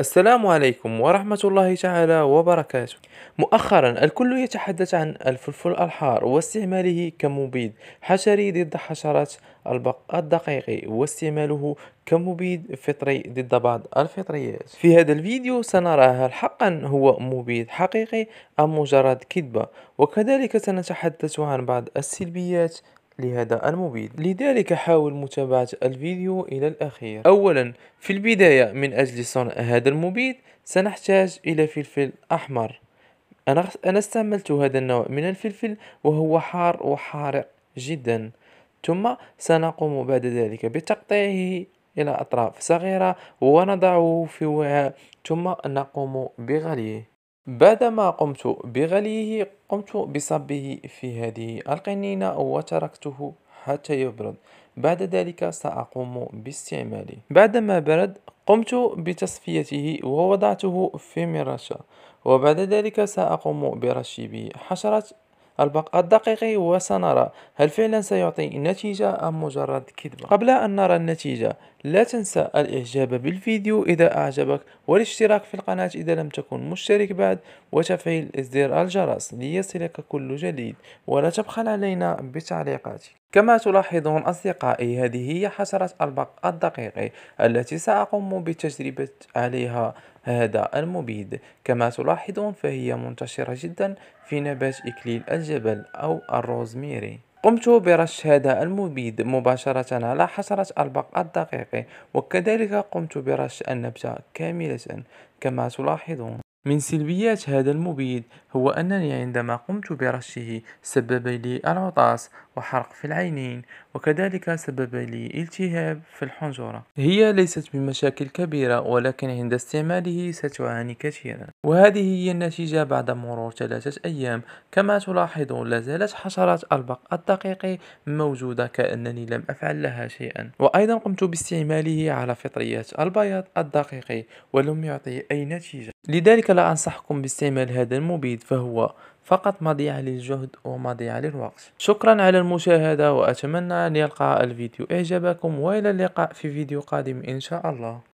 السلام عليكم ورحمة الله تعالى وبركاته مؤخرا الكل يتحدث عن الفلفل الحار واستعماله كمبيد حشري ضد حشرات البق الدقيق واستعماله كمبيد فطري ضد بعض الفطريات في هذا الفيديو سنرى هل حقا هو مبيد حقيقي أم مجرد كذبة وكذلك سنتحدث عن بعض السلبيات لهذا المبيد لذلك حاول متابعة الفيديو إلى الأخير أولا في البداية من أجل صنع هذا المبيد سنحتاج إلى فلفل أحمر أنا, أنا استعملت هذا النوع من الفلفل وهو حار وحارق جدا ثم سنقوم بعد ذلك بتقطيعه إلى أطراف صغيرة ونضعه في وعاء ثم نقوم بغليه بعدما قمت بغليه قمت بصبه في هذه القنينة وتركته حتى يبرد بعد ذلك سأقوم باستعماله بعدما برد قمت بتصفيته ووضعته في مرشة وبعد ذلك سأقوم برش حشرة البقاء الدقيقي وسنرى هل فعلا سيعطي نتيجة أم مجرد كذبة قبل أن نرى النتيجة لا تنسى الإعجاب بالفيديو إذا أعجبك والاشتراك في القناة إذا لم تكن مشترك بعد وتفعيل إزدار الجرس ليصلك كل جديد ولا تبخل علينا بتعليقاتك كما تلاحظون أصدقائي هذه هي حشرة البق الدقيقي التي سأقوم بتجربة عليها هذا المبيد كما تلاحظون فهي منتشرة جدا في نبات إكليل الجبل أو الروزميري قمت برش هذا المبيد مباشرة على حشرة البق الدقيق وكذلك قمت برش النبتة كاملة كما تلاحظون من سلبيات هذا المبيد هو أنني عندما قمت برشه سبب لي العطاس وحرق في العينين وكذلك سبب لي التهاب في الحنجرة هي ليست بمشاكل كبيرة ولكن عند استعماله ستعاني كثيرا وهذه هي النتيجة بعد مرور ثلاثة أيام كما تلاحظون لازالت حشرات حشرة البق الدقيق موجودة كأنني لم أفعل لها شيئا وأيضا قمت باستعماله على فطريات البياض الدقيق ولم يعطي أي نتيجة لذلك لا أنصحكم باستعمال هذا المبيد فهو فقط مضيعة للجهد ومضيعة للوقت شكرا على المشاهدة وأتمنى أن يلقى الفيديو إعجابكم وإلى اللقاء في فيديو قادم إن شاء الله